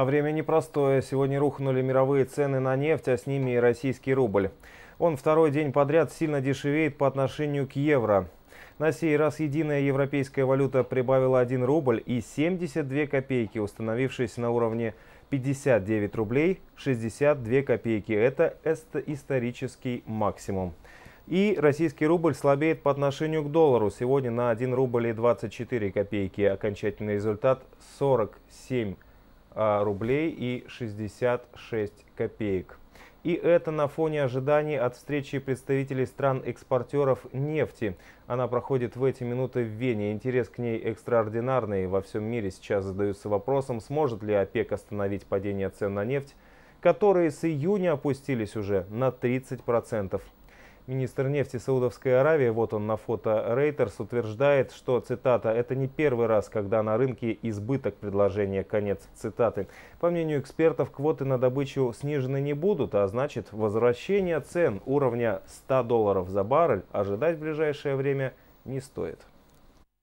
А время непростое. Сегодня рухнули мировые цены на нефть, а с ними и российский рубль. Он второй день подряд сильно дешевеет по отношению к евро. На сей раз единая европейская валюта прибавила 1 рубль и 72 копейки, установившись на уровне 59 рублей 62 копейки. Это исторический максимум. И российский рубль слабеет по отношению к доллару. Сегодня на 1 рубль и 24 копейки. Окончательный результат 47 рублей а, рублей и 66 копеек. И это на фоне ожиданий от встречи представителей стран-экспортеров нефти. Она проходит в эти минуты в Вене. Интерес к ней экстраординарный. Во всем мире сейчас задаются вопросом, сможет ли ОПЕК остановить падение цен на нефть, которые с июня опустились уже на 30%. Министр нефти Саудовской Аравии, вот он на фото Рейтерс утверждает, что, цитата, «это не первый раз, когда на рынке избыток предложения», конец цитаты. По мнению экспертов, квоты на добычу снижены не будут, а значит, возвращение цен уровня 100 долларов за баррель ожидать в ближайшее время не стоит.